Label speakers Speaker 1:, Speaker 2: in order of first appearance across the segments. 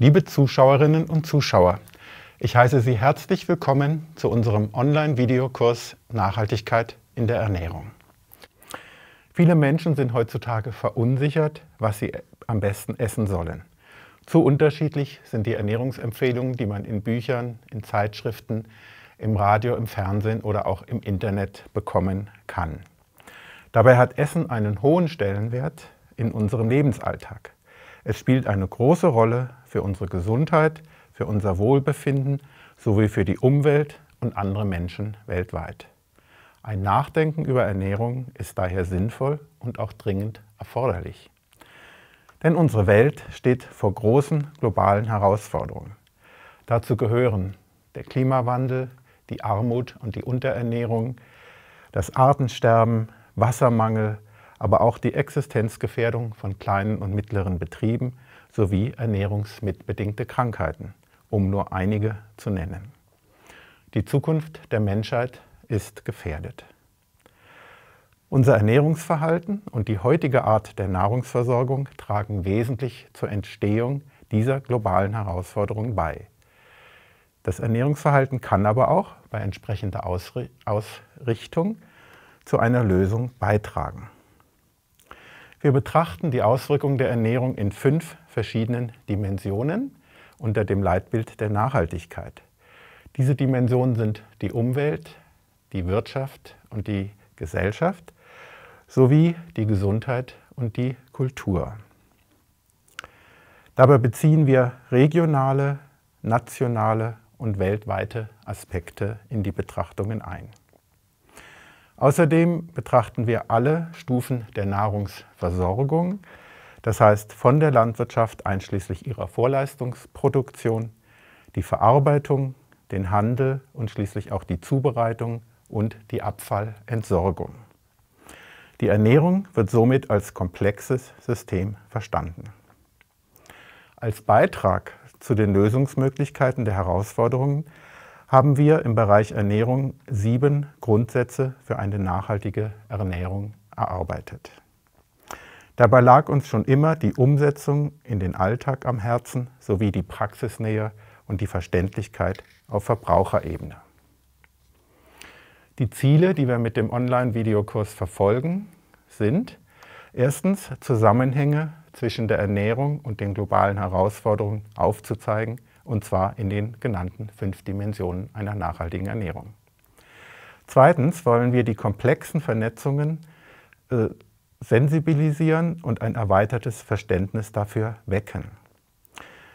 Speaker 1: Liebe Zuschauerinnen und Zuschauer, ich heiße Sie herzlich willkommen zu unserem Online-Videokurs Nachhaltigkeit in der Ernährung. Viele Menschen sind heutzutage verunsichert, was sie am besten essen sollen. Zu unterschiedlich sind die Ernährungsempfehlungen, die man in Büchern, in Zeitschriften, im Radio, im Fernsehen oder auch im Internet bekommen kann. Dabei hat Essen einen hohen Stellenwert in unserem Lebensalltag. Es spielt eine große Rolle für unsere Gesundheit, für unser Wohlbefinden sowie für die Umwelt und andere Menschen weltweit. Ein Nachdenken über Ernährung ist daher sinnvoll und auch dringend erforderlich. Denn unsere Welt steht vor großen globalen Herausforderungen. Dazu gehören der Klimawandel, die Armut und die Unterernährung, das Artensterben, Wassermangel, aber auch die Existenzgefährdung von kleinen und mittleren Betrieben sowie ernährungsmitbedingte Krankheiten, um nur einige zu nennen. Die Zukunft der Menschheit ist gefährdet. Unser Ernährungsverhalten und die heutige Art der Nahrungsversorgung tragen wesentlich zur Entstehung dieser globalen Herausforderung bei. Das Ernährungsverhalten kann aber auch bei entsprechender Ausrichtung zu einer Lösung beitragen. Wir betrachten die Auswirkungen der Ernährung in fünf verschiedenen Dimensionen unter dem Leitbild der Nachhaltigkeit. Diese Dimensionen sind die Umwelt, die Wirtschaft und die Gesellschaft sowie die Gesundheit und die Kultur. Dabei beziehen wir regionale, nationale und weltweite Aspekte in die Betrachtungen ein. Außerdem betrachten wir alle Stufen der Nahrungsversorgung, das heißt von der Landwirtschaft einschließlich ihrer Vorleistungsproduktion, die Verarbeitung, den Handel und schließlich auch die Zubereitung und die Abfallentsorgung. Die Ernährung wird somit als komplexes System verstanden. Als Beitrag zu den Lösungsmöglichkeiten der Herausforderungen haben wir im Bereich Ernährung sieben Grundsätze für eine nachhaltige Ernährung erarbeitet. Dabei lag uns schon immer die Umsetzung in den Alltag am Herzen sowie die Praxisnähe und die Verständlichkeit auf Verbraucherebene. Die Ziele, die wir mit dem Online-Videokurs verfolgen, sind erstens Zusammenhänge zwischen der Ernährung und den globalen Herausforderungen aufzuzeigen und zwar in den genannten fünf Dimensionen einer nachhaltigen Ernährung. Zweitens wollen wir die komplexen Vernetzungen äh, sensibilisieren und ein erweitertes Verständnis dafür wecken.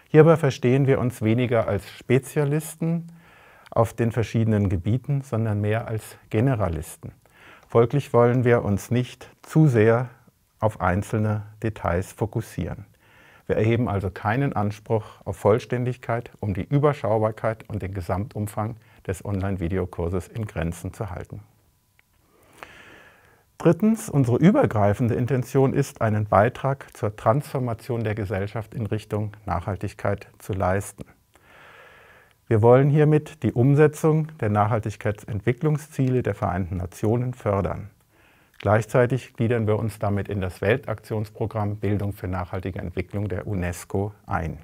Speaker 1: Hierbei verstehen wir uns weniger als Spezialisten auf den verschiedenen Gebieten, sondern mehr als Generalisten. Folglich wollen wir uns nicht zu sehr auf einzelne Details fokussieren. Wir erheben also keinen Anspruch auf Vollständigkeit, um die Überschaubarkeit und den Gesamtumfang des Online-Videokurses in Grenzen zu halten. Drittens, unsere übergreifende Intention ist, einen Beitrag zur Transformation der Gesellschaft in Richtung Nachhaltigkeit zu leisten. Wir wollen hiermit die Umsetzung der Nachhaltigkeitsentwicklungsziele der Vereinten Nationen fördern. Gleichzeitig gliedern wir uns damit in das Weltaktionsprogramm Bildung für nachhaltige Entwicklung der UNESCO ein.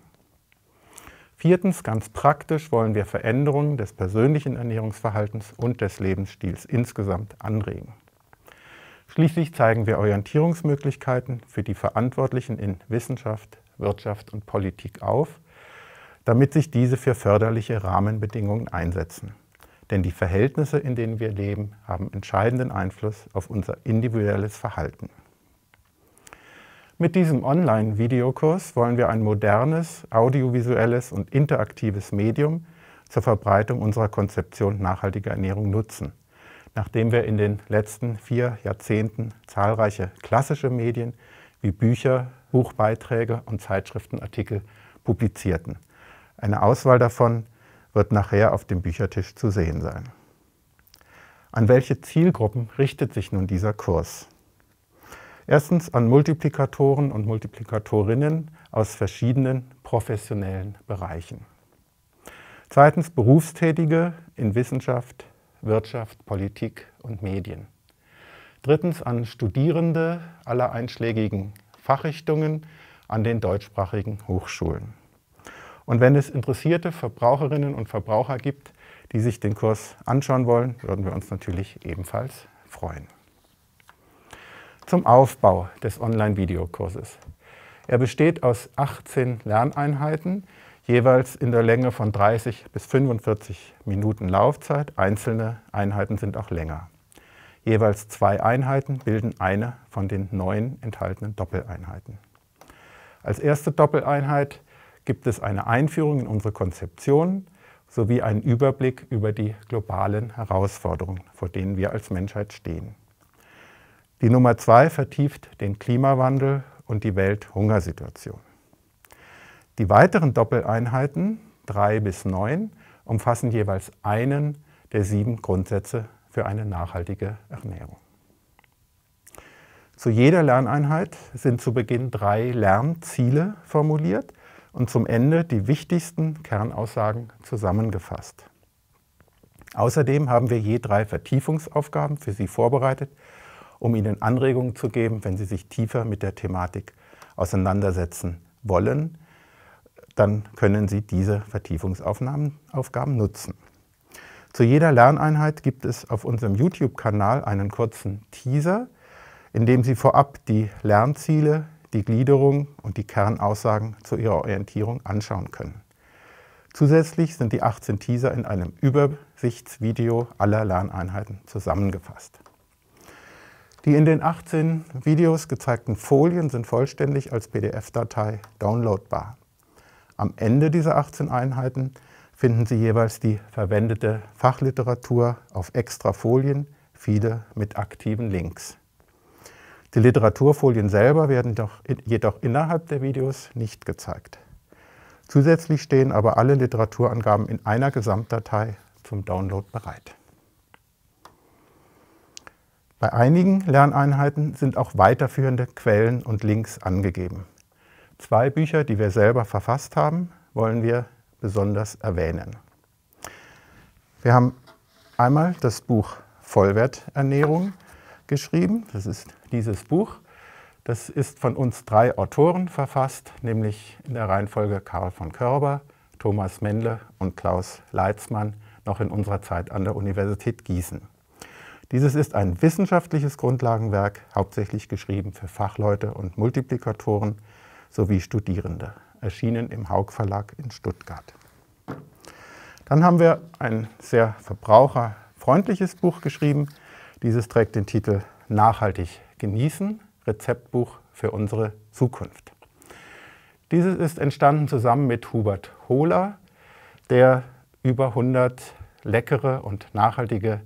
Speaker 1: Viertens, ganz praktisch wollen wir Veränderungen des persönlichen Ernährungsverhaltens und des Lebensstils insgesamt anregen. Schließlich zeigen wir Orientierungsmöglichkeiten für die Verantwortlichen in Wissenschaft, Wirtschaft und Politik auf, damit sich diese für förderliche Rahmenbedingungen einsetzen. Denn die Verhältnisse, in denen wir leben, haben entscheidenden Einfluss auf unser individuelles Verhalten. Mit diesem Online-Videokurs wollen wir ein modernes, audiovisuelles und interaktives Medium zur Verbreitung unserer Konzeption nachhaltiger Ernährung nutzen. Nachdem wir in den letzten vier Jahrzehnten zahlreiche klassische Medien wie Bücher, Buchbeiträge und Zeitschriftenartikel publizierten. Eine Auswahl davon wird nachher auf dem Büchertisch zu sehen sein. An welche Zielgruppen richtet sich nun dieser Kurs? Erstens an Multiplikatoren und Multiplikatorinnen aus verschiedenen professionellen Bereichen. Zweitens Berufstätige in Wissenschaft, Wirtschaft, Politik und Medien. Drittens an Studierende aller einschlägigen Fachrichtungen an den deutschsprachigen Hochschulen. Und wenn es interessierte Verbraucherinnen und Verbraucher gibt, die sich den Kurs anschauen wollen, würden wir uns natürlich ebenfalls freuen. Zum Aufbau des Online-Videokurses. Er besteht aus 18 Lerneinheiten, jeweils in der Länge von 30 bis 45 Minuten Laufzeit. Einzelne Einheiten sind auch länger. Jeweils zwei Einheiten bilden eine von den neun enthaltenen Doppeleinheiten. Als erste Doppeleinheit gibt es eine Einführung in unsere Konzeption sowie einen Überblick über die globalen Herausforderungen, vor denen wir als Menschheit stehen. Die Nummer zwei vertieft den Klimawandel und die Welthungersituation. Die weiteren Doppeleinheiten drei bis neun umfassen jeweils einen der sieben Grundsätze für eine nachhaltige Ernährung. Zu jeder Lerneinheit sind zu Beginn drei Lernziele formuliert – und zum Ende die wichtigsten Kernaussagen zusammengefasst. Außerdem haben wir je drei Vertiefungsaufgaben für Sie vorbereitet, um Ihnen Anregungen zu geben, wenn Sie sich tiefer mit der Thematik auseinandersetzen wollen, dann können Sie diese Vertiefungsaufgaben nutzen. Zu jeder Lerneinheit gibt es auf unserem YouTube-Kanal einen kurzen Teaser, in dem Sie vorab die Lernziele die Gliederung und die Kernaussagen zu ihrer Orientierung anschauen können. Zusätzlich sind die 18 Teaser in einem Übersichtsvideo aller Lerneinheiten zusammengefasst. Die in den 18 Videos gezeigten Folien sind vollständig als PDF-Datei downloadbar. Am Ende dieser 18 Einheiten finden Sie jeweils die verwendete Fachliteratur auf extra Folien, viele mit aktiven Links. Die Literaturfolien selber werden doch, jedoch innerhalb der Videos nicht gezeigt. Zusätzlich stehen aber alle Literaturangaben in einer Gesamtdatei zum Download bereit. Bei einigen Lerneinheiten sind auch weiterführende Quellen und Links angegeben. Zwei Bücher, die wir selber verfasst haben, wollen wir besonders erwähnen. Wir haben einmal das Buch Vollwerternährung geschrieben. Das ist dieses Buch. Das ist von uns drei Autoren verfasst, nämlich in der Reihenfolge Karl von Körber, Thomas Mendle und Klaus Leitzmann, noch in unserer Zeit an der Universität Gießen. Dieses ist ein wissenschaftliches Grundlagenwerk, hauptsächlich geschrieben für Fachleute und Multiplikatoren sowie Studierende, erschienen im Haug Verlag in Stuttgart. Dann haben wir ein sehr verbraucherfreundliches Buch geschrieben. Dieses trägt den Titel Nachhaltig genießen, Rezeptbuch für unsere Zukunft. Dieses ist entstanden zusammen mit Hubert Hohler, der über 100 leckere und nachhaltige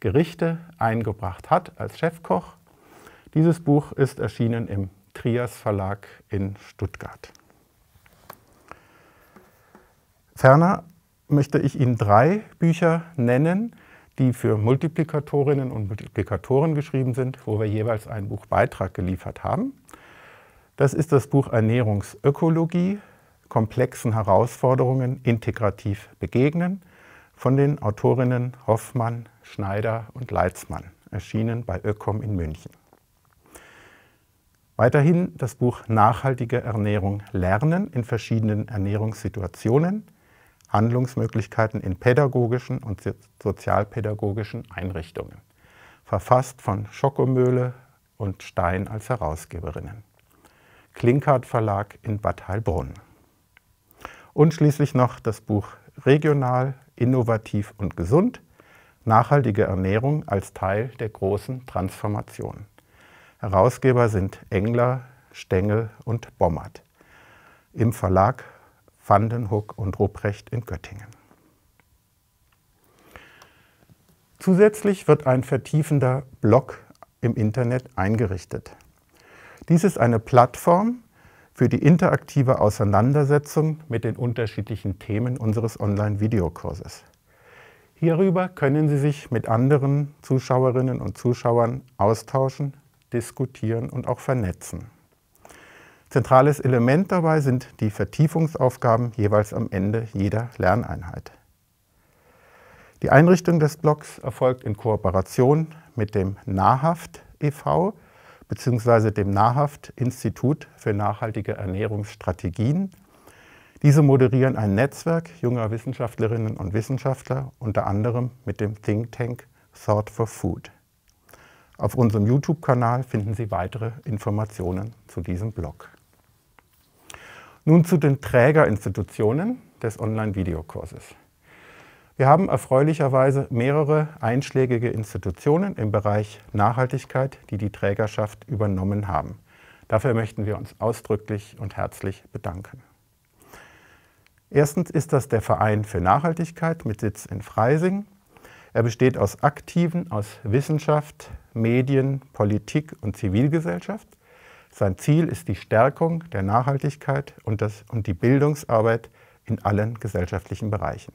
Speaker 1: Gerichte eingebracht hat als Chefkoch. Dieses Buch ist erschienen im Trias Verlag in Stuttgart. Ferner möchte ich Ihnen drei Bücher nennen, die für Multiplikatorinnen und Multiplikatoren geschrieben sind, wo wir jeweils einen Buchbeitrag geliefert haben. Das ist das Buch Ernährungsökologie, komplexen Herausforderungen integrativ begegnen von den Autorinnen Hoffmann, Schneider und Leitzmann, erschienen bei Ökom in München. Weiterhin das Buch Nachhaltige Ernährung Lernen in verschiedenen Ernährungssituationen Handlungsmöglichkeiten in pädagogischen und sozialpädagogischen Einrichtungen, verfasst von Schokomöhle und Stein als Herausgeberinnen. Klinkert Verlag in Bad Heilbronn. Und schließlich noch das Buch Regional, Innovativ und Gesund, nachhaltige Ernährung als Teil der großen Transformation. Herausgeber sind Engler, Stengel und Bommert. Im Verlag Vandenhoek und Ruprecht in Göttingen. Zusätzlich wird ein vertiefender Blog im Internet eingerichtet. Dies ist eine Plattform für die interaktive Auseinandersetzung mit den unterschiedlichen Themen unseres Online-Videokurses. Hierüber können Sie sich mit anderen Zuschauerinnen und Zuschauern austauschen, diskutieren und auch vernetzen. Zentrales Element dabei sind die Vertiefungsaufgaben jeweils am Ende jeder Lerneinheit. Die Einrichtung des Blocks erfolgt in Kooperation mit dem Nahhaft e.V. bzw. dem Nahhaft Institut für nachhaltige Ernährungsstrategien. Diese moderieren ein Netzwerk junger Wissenschaftlerinnen und Wissenschaftler, unter anderem mit dem Think Tank Thought for Food. Auf unserem YouTube-Kanal finden Sie weitere Informationen zu diesem Blog. Nun zu den Trägerinstitutionen des Online-Videokurses. Wir haben erfreulicherweise mehrere einschlägige Institutionen im Bereich Nachhaltigkeit, die die Trägerschaft übernommen haben. Dafür möchten wir uns ausdrücklich und herzlich bedanken. Erstens ist das der Verein für Nachhaltigkeit mit Sitz in Freising. Er besteht aus Aktiven aus Wissenschaft, Medien, Politik und Zivilgesellschaft – sein Ziel ist die Stärkung der Nachhaltigkeit und, das, und die Bildungsarbeit in allen gesellschaftlichen Bereichen.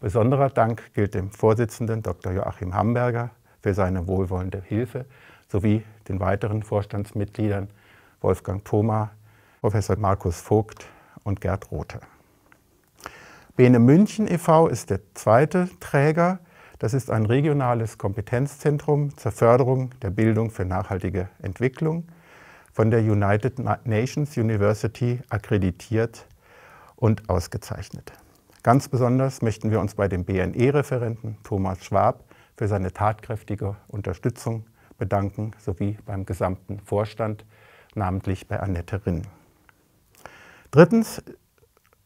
Speaker 1: Besonderer Dank gilt dem Vorsitzenden Dr. Joachim Hamberger für seine wohlwollende Hilfe sowie den weiteren Vorstandsmitgliedern Wolfgang Thoma, Professor Markus Vogt und Gerd Rothe. Bene München e.V. ist der zweite Träger. Das ist ein regionales Kompetenzzentrum zur Förderung der Bildung für nachhaltige Entwicklung von der United Nations University akkreditiert und ausgezeichnet. Ganz besonders möchten wir uns bei dem BNE-Referenten Thomas Schwab für seine tatkräftige Unterstützung bedanken, sowie beim gesamten Vorstand, namentlich bei Annette Rinn. Drittens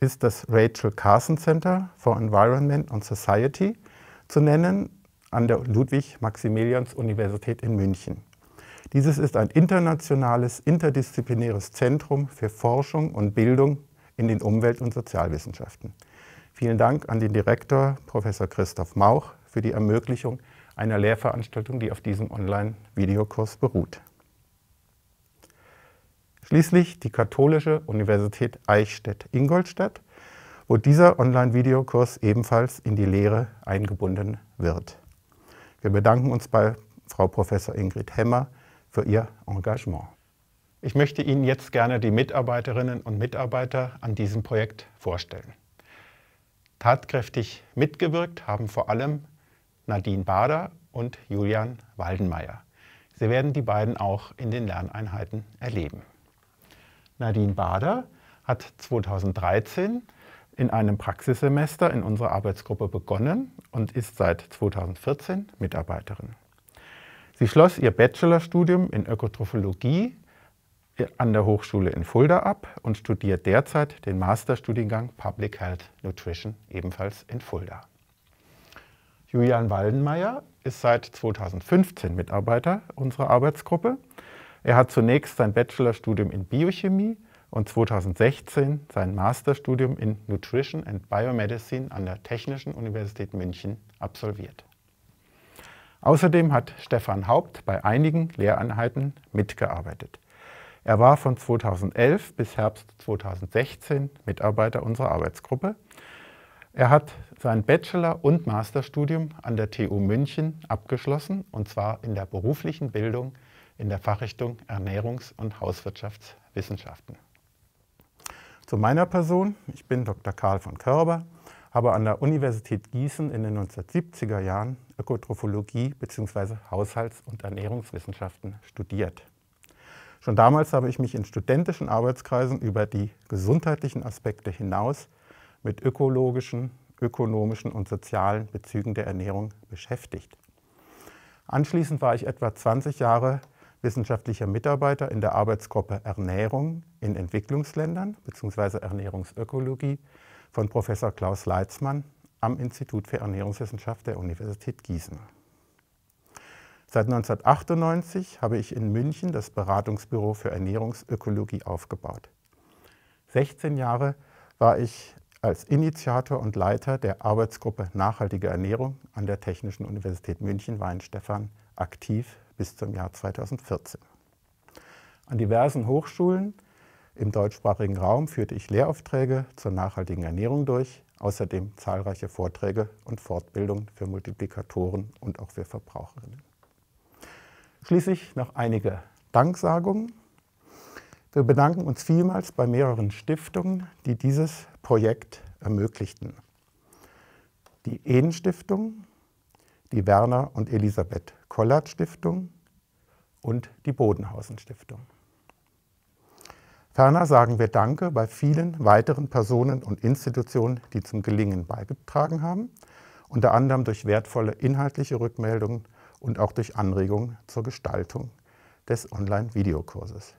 Speaker 1: ist das Rachel Carson Center for Environment and Society zu nennen an der Ludwig-Maximilians-Universität in München. Dieses ist ein internationales, interdisziplinäres Zentrum für Forschung und Bildung in den Umwelt- und Sozialwissenschaften. Vielen Dank an den Direktor Professor Christoph Mauch für die Ermöglichung einer Lehrveranstaltung, die auf diesem Online-Videokurs beruht. Schließlich die Katholische Universität Eichstätt-Ingolstadt, wo dieser Online-Videokurs ebenfalls in die Lehre eingebunden wird. Wir bedanken uns bei Frau Professor Ingrid Hemmer für Ihr Engagement. Ich möchte Ihnen jetzt gerne die Mitarbeiterinnen und Mitarbeiter an diesem Projekt vorstellen. Tatkräftig mitgewirkt haben vor allem Nadine Bader und Julian Waldenmeier. Sie werden die beiden auch in den Lerneinheiten erleben. Nadine Bader hat 2013 in einem Praxissemester in unserer Arbeitsgruppe begonnen und ist seit 2014 Mitarbeiterin. Sie schloss ihr Bachelorstudium in Ökotrophologie an der Hochschule in Fulda ab und studiert derzeit den Masterstudiengang Public Health Nutrition ebenfalls in Fulda. Julian Waldenmeier ist seit 2015 Mitarbeiter unserer Arbeitsgruppe. Er hat zunächst sein Bachelorstudium in Biochemie und 2016 sein Masterstudium in Nutrition and Biomedicine an der Technischen Universität München absolviert. Außerdem hat Stefan Haupt bei einigen Lehreinheiten mitgearbeitet. Er war von 2011 bis Herbst 2016 Mitarbeiter unserer Arbeitsgruppe. Er hat sein Bachelor- und Masterstudium an der TU München abgeschlossen, und zwar in der beruflichen Bildung in der Fachrichtung Ernährungs- und Hauswirtschaftswissenschaften. Zu meiner Person, ich bin Dr. Karl von Körber, habe an der Universität Gießen in den 1970er Jahren Ökotrophologie bzw. Haushalts- und Ernährungswissenschaften studiert. Schon damals habe ich mich in studentischen Arbeitskreisen über die gesundheitlichen Aspekte hinaus mit ökologischen, ökonomischen und sozialen Bezügen der Ernährung beschäftigt. Anschließend war ich etwa 20 Jahre wissenschaftlicher Mitarbeiter in der Arbeitsgruppe Ernährung in Entwicklungsländern bzw. Ernährungsökologie von Professor Klaus Leitzmann am Institut für Ernährungswissenschaft der Universität Gießen. Seit 1998 habe ich in München das Beratungsbüro für Ernährungsökologie aufgebaut. 16 Jahre war ich als Initiator und Leiter der Arbeitsgruppe Nachhaltige Ernährung an der Technischen Universität München-Weinstefan aktiv bis zum Jahr 2014. An diversen Hochschulen im deutschsprachigen Raum führte ich Lehraufträge zur nachhaltigen Ernährung durch, außerdem zahlreiche Vorträge und Fortbildungen für Multiplikatoren und auch für Verbraucherinnen. Schließlich noch einige Danksagungen. Wir bedanken uns vielmals bei mehreren Stiftungen, die dieses Projekt ermöglichten. Die Eden Stiftung, die Werner und Elisabeth Kollert Stiftung und die Bodenhausen Stiftung. Ferner sagen wir Danke bei vielen weiteren Personen und Institutionen, die zum Gelingen beigetragen haben, unter anderem durch wertvolle inhaltliche Rückmeldungen und auch durch Anregungen zur Gestaltung des Online-Videokurses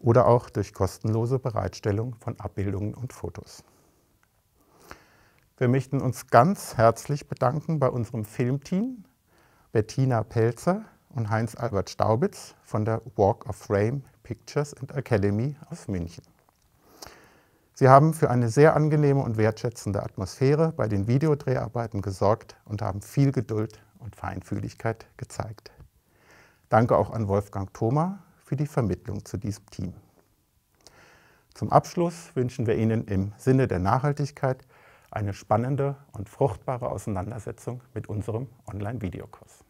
Speaker 1: oder auch durch kostenlose Bereitstellung von Abbildungen und Fotos. Wir möchten uns ganz herzlich bedanken bei unserem Filmteam Bettina Pelzer und Heinz-Albert Staubitz von der Walk of Frame Pictures and Academy aus München. Sie haben für eine sehr angenehme und wertschätzende Atmosphäre bei den Videodreharbeiten gesorgt und haben viel Geduld und Feinfühligkeit gezeigt. Danke auch an Wolfgang Thoma für die Vermittlung zu diesem Team. Zum Abschluss wünschen wir Ihnen im Sinne der Nachhaltigkeit eine spannende und fruchtbare Auseinandersetzung mit unserem Online-Videokurs.